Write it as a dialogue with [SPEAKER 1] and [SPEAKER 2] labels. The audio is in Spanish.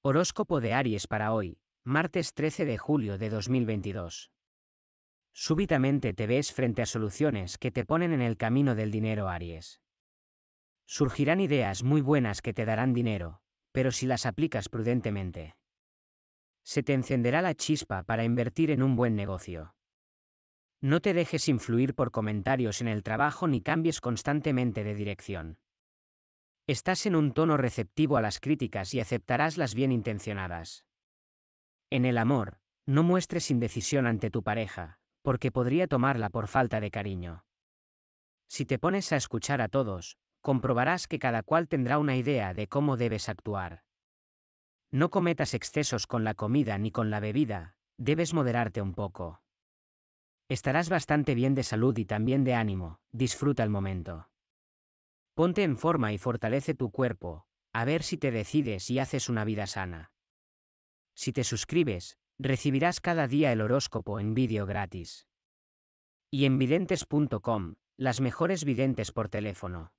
[SPEAKER 1] Horóscopo de Aries para hoy, martes 13 de julio de 2022. Súbitamente te ves frente a soluciones que te ponen en el camino del dinero Aries. Surgirán ideas muy buenas que te darán dinero, pero si las aplicas prudentemente. Se te encenderá la chispa para invertir en un buen negocio. No te dejes influir por comentarios en el trabajo ni cambies constantemente de dirección. Estás en un tono receptivo a las críticas y aceptarás las bien intencionadas. En el amor, no muestres indecisión ante tu pareja, porque podría tomarla por falta de cariño. Si te pones a escuchar a todos, comprobarás que cada cual tendrá una idea de cómo debes actuar. No cometas excesos con la comida ni con la bebida, debes moderarte un poco. Estarás bastante bien de salud y también de ánimo, disfruta el momento. Ponte en forma y fortalece tu cuerpo, a ver si te decides y haces una vida sana. Si te suscribes, recibirás cada día el horóscopo en vídeo gratis. Y en videntes.com, las mejores
[SPEAKER 2] videntes por teléfono.